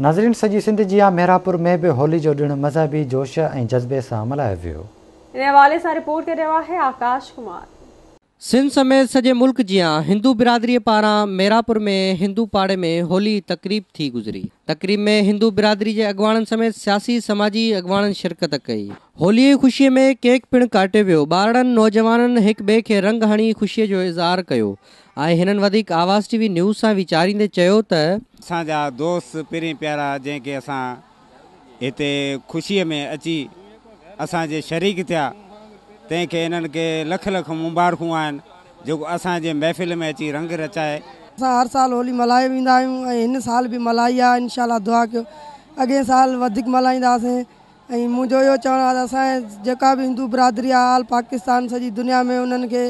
हिंदापुर में हिंदू पाड़े में होली तकरीब थी गुज़री तकरीब में हिंदू बिरादरी जे अॻुवाणी समेत सियासी समाजी अॻुवाणनि शिरकत कई होली ख़ुशीअ में केक पिणु काटे वियो ॿारनि नौजवाननि हिक ॿिए खे रंग हणी ख़ुशीअ जो इज़हार कयो ऐं हिननि वधीक आवाज़ टीवी न्यूज़ सां वीचारींदे चयो त असांजा दोस्त पहिरीं प्यारा जंहिंखे असां हिते ख़ुशीअ में अची असांजे शरीक थिया तंहिंखे हिननि खे लख लख मुबारकूं आहिनि जेको असांजे महफ़िल में अची रंग रचाए असां हर साल होली मल्हाए वेंदा आहियूं ऐं हिन साल बि मल्हाई आहे इनशाला दुआ कयो अॻे साल वधीक मल्हाईंदासीं ऐं मुंहिंजो इहो चवणो आहे त असांजे जेका बि हिंदू बिरादरी आहे सॼी दुनिया में हुननि खे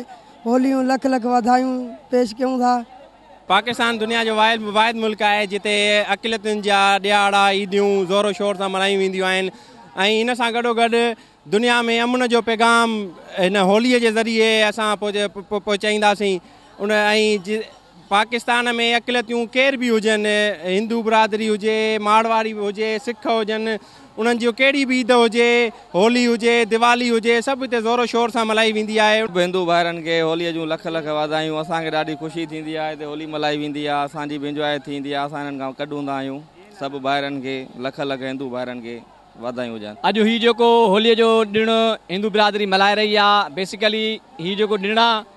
होलियूं लख लख वधायूं पेश कयूं था पाकिस्तान दुनिया जो वाइद वाइद मुल्क आहे जिते अकिलतुनि जा ॾियारा ईदूं ज़ोरो शोर सां मल्हायूं वेंदियूं आहिनि ऐं इन सां गॾोगॾु दुनिया में अमुन जो पैगाम हिन होलीअ जे ज़रिए असां पहुचाईंदासीं उन ऐं पाकिस्तान में अकिलतियूं केर भी हुजनि हिंदू बिरादरी हुजे मारवाड़ी बि हुजे सिख हुजनि उन्हनि जी कहिड़ी बि ईद हुजे होली हुजे दिवाली हुजे सभु हिते ज़ोरो शोर सां मल्हाई वेंदी आहे हिंदू ॿाइरनि खे होलीअ जूं लख लख वाधायूं असांखे ॾाढी ख़ुशी थींदी आहे हिते होली मल्हाई वेंदी आहे असांजी इंजॉय थींदी आहे असां हिननि खां गॾु आहियूं सभु खे लख लख हिंदू ॿाइरनि खे वाधायूं हुजनि अॼु हीउ जेको होलीअ जो ॾिणु हिंदू बिरादरी मल्हाए रही आहे बेसिकली हीउ जेको ॾिणु आहे